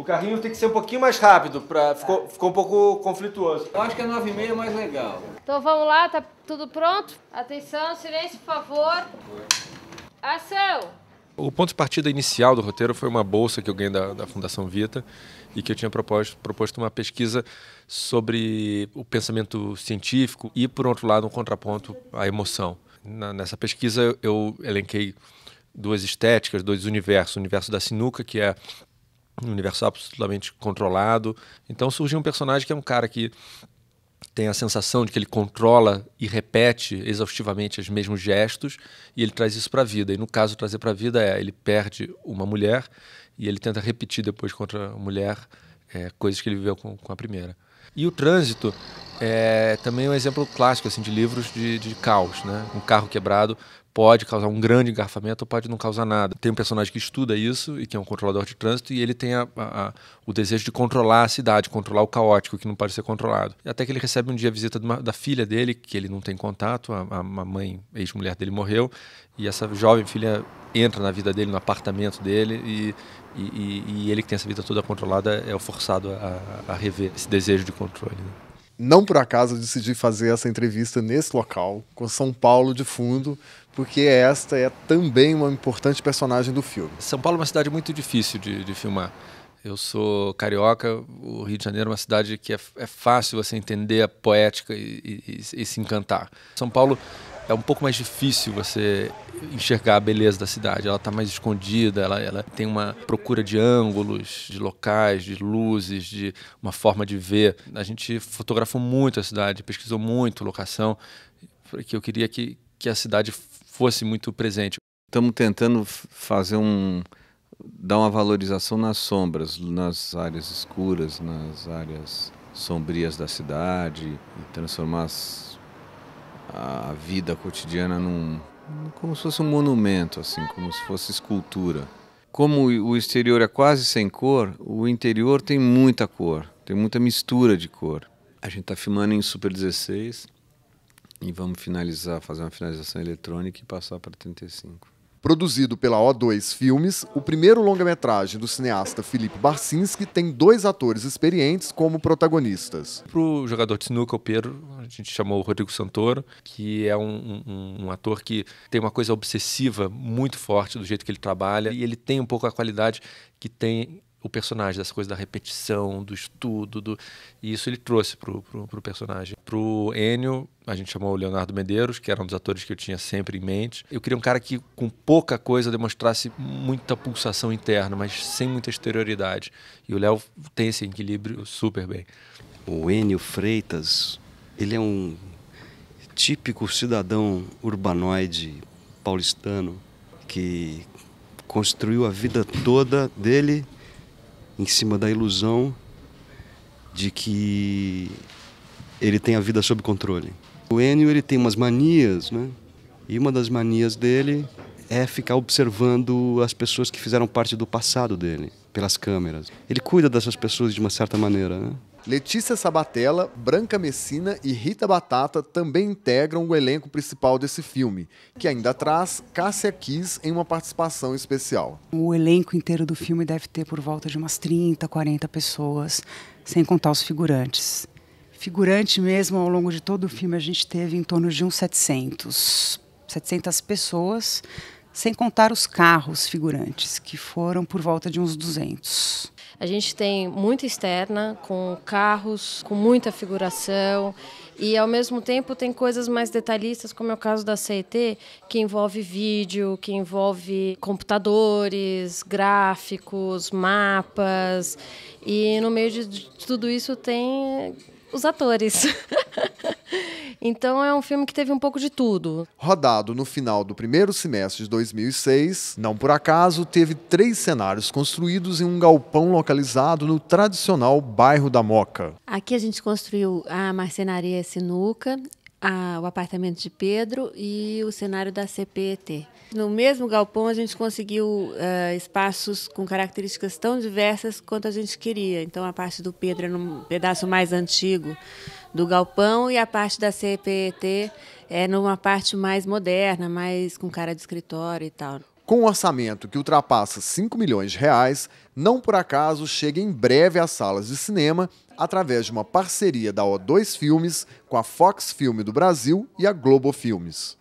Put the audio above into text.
O carrinho tem que ser um pouquinho mais rápido, pra... ficou, é. ficou um pouco conflituoso. Eu acho que a 9,5 é mais legal. Então vamos lá, tá tudo pronto? Atenção, silêncio, por favor. Ação! O ponto de partida inicial do roteiro foi uma bolsa que eu ganhei da, da Fundação Vita e que eu tinha proposto, proposto, uma pesquisa sobre o pensamento científico e, por outro lado, um contraponto à emoção. Na, nessa pesquisa, eu elenquei duas estéticas, dois universos: o universo da sinuca, que é um universo absolutamente controlado. Então surgiu um personagem que é um cara que tem a sensação de que ele controla e repete exaustivamente os mesmos gestos e ele traz isso para a vida. E no caso trazer para a vida é ele perde uma mulher e ele tenta repetir depois contra a mulher é, coisas que ele viveu com, com, a primeira. E o trânsito é também é um exemplo clássico assim de livros de, de caos, né? Um carro quebrado pode causar um grande engarrafamento ou pode não causar nada. Tem um personagem que estuda isso e que é um controlador de trânsito e ele tem a, a, a, o desejo de controlar a cidade, controlar o caótico que não pode ser controlado. Até que ele recebe um dia a visita uma, da filha dele, que ele não tem contato, a, a mãe, ex-mulher dele morreu, e essa jovem filha entra na vida dele, no apartamento dele e e, e, e, ele que tem essa vida toda controlada é o forçado a, a rever esse desejo de controle. Né? Não por acaso eu decidi fazer essa entrevista nesse local, com São Paulo de fundo, porque esta é também uma importante personagem do filme. São Paulo é uma cidade muito difícil de, de filmar. Eu sou carioca, o Rio de Janeiro é uma cidade que é, é fácil você entender a poética e, e, e, se encantar. São Paulo é um pouco mais difícil você enxergar a beleza da cidade, ela está mais escondida, ela, ela tem uma procura de ângulos, de locais, de luzes, de uma forma de ver. A gente fotografou muito a cidade, pesquisou muito locação, porque eu queria que, que a cidade fosse muito presente. Estamos tentando fazer um dá uma valorização nas sombras, nas áreas escuras, nas áreas sombrias da cidade, e transformar a vida cotidiana num como se fosse um monumento, assim, como se fosse escultura. Como o exterior é quase sem cor, o interior tem muita cor, tem muita mistura de cor. A gente está filmando em Super 16 e vamos finalizar, fazer uma finalização eletrônica e passar para 35. Produzido pela O2 Filmes, o primeiro longa-metragem do cineasta Felipe Barcinski tem dois atores experientes como protagonistas. Para o jogador de snooker, o Pedro, a gente chamou o Rodrigo Santoro, que é um, um, um, ator que tem uma coisa obsessiva muito forte do jeito que ele trabalha, e ele tem um pouco a qualidade que tem o personagem, dessa coisa da repetição, do estudo, do... e isso ele trouxe pro, pro, pro personagem. Pro Enio, a gente chamou o Leonardo Medeiros, que era um dos atores que eu tinha sempre em mente. Eu queria um cara que, com pouca coisa, demonstrasse muita pulsação interna, mas sem muita exterioridade. E o Léo tem esse equilíbrio super bem. O Enio Freitas, ele é um típico cidadão urbanoide paulistano que construiu a vida toda dele em cima da ilusão de que ele tem a vida sob controle. O Enio ele tem umas manias, né? E uma das manias dele é ficar observando as pessoas que fizeram parte do passado dele pelas câmeras. Ele cuida dessas pessoas de uma certa maneira, né? Letícia Sabatella, Branca Messina e Rita Batata também integram o elenco principal desse filme, que ainda traz Cássia Kiss em uma participação especial. O elenco inteiro do filme deve ter por volta de umas 30, 40 pessoas, sem contar os figurantes. Figurante mesmo, ao longo de todo o filme, a gente teve em torno de uns 700, 700 pessoas, sem contar os carros figurantes, que foram por volta de uns 200. A gente tem muita externa, com carros, com muita figuração. E ao mesmo tempo tem coisas mais detalhistas, como é o caso da CET, que envolve vídeo, que envolve computadores, gráficos, mapas. E no meio de tudo isso tem os atores. Então é um filme que teve um pouco de tudo. Rodado no final do primeiro semestre de 2006, não por acaso, teve três cenários construídos em um galpão localizado no tradicional bairro da Moca. Aqui a gente construiu a marcenaria Sinuca a, o apartamento de Pedro e o cenário da CPET. No mesmo galpão, a gente conseguiu uh, espaços com características tão diversas quanto a gente queria. Então, a parte do Pedro é num pedaço mais antigo do galpão e a parte da CPET é numa parte mais moderna, mais com cara de escritório e tal. Com um orçamento que ultrapassa 5 milhões de reais, não por acaso chega em breve às salas de cinema através de uma parceria da O2 Filmes com a Fox Filme do Brasil e a Globo Filmes.